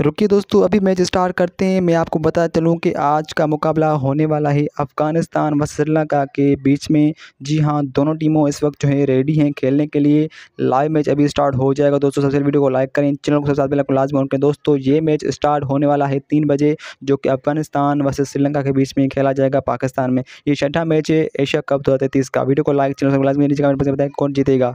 रुकिए दोस्तों अभी मैच स्टार्ट करते हैं मैं आपको बता चलूं कि आज का मुकाबला होने वाला है अफ़गानिस्तान व श्रीलंका के बीच में जी हां दोनों टीमों इस वक्त जो है रेडी हैं खेलने के लिए लाइव मैच अभी स्टार्ट हो जाएगा दोस्तों सबसे वीडियो को लाइक करें चैनल को सबसे बिल्कुल लाजम उनके दोस्तों ये मैच स्टार्ट होने वाला है तीन बजे जो कि अफगानिस्तान व श्रीलंका के बीच में खेला जाएगा पाकिस्तान में ये छठा मैच है एशिया कप दो का वीडियो को लाइक चैनल को लाजमी बताएं कौन जीतेगा